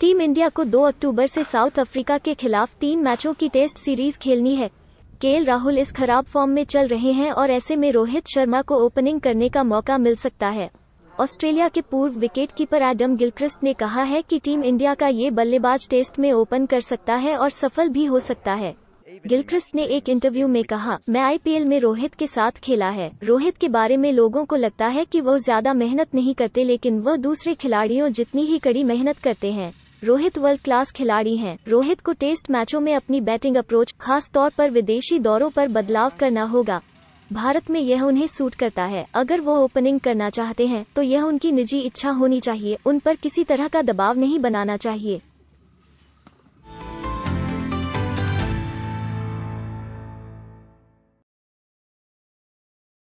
team India को 2 अक्टूबर से south Africa के खिलाफ तीन मैचों की टेस्ट सीरीज खेलनी है के राहुल इस खराब फॉर्म में चल रहे हैं और ऐसे में रोहित शर्मा को ओपनिंग करने का मौका मिल सकता है ऑस्ट्रेलिया के पूर्व विकेट कीपर एडम गिलक्रिस्ट ने कहा है कि टीम इंडिया का ये बल्लेबाज टेस्ट में ओपन कर सकता है और सफल भी हो सकता है गिलक्रिस्ट ने एक इंटरव्यू में कहा मैं आईपीएल में रोहित के साथ खेला है रोहित के बारे में लोगों को लगता है कि वो ज्यादा मेहनत नहीं करते लेकिन वो दूसरे खिलाड़ियों जितनी ही कड़ी मेहनत करते हैं रोहित वर्ल्ड क्लास खिलाड़ी हैं रोहित को टेस्ट मैचों में अपनी बैटिंग अप्रोच खास तौर पर विदेशी दौरों पर बदलाव करना होगा भारत में यह उन्हें सूट करता है अगर वो ओपनिंग करना चाहते हैं तो यह उनकी निजी इच्छा होनी चाहिए उन पर किसी तरह का दबाव नहीं बनाना चाहिए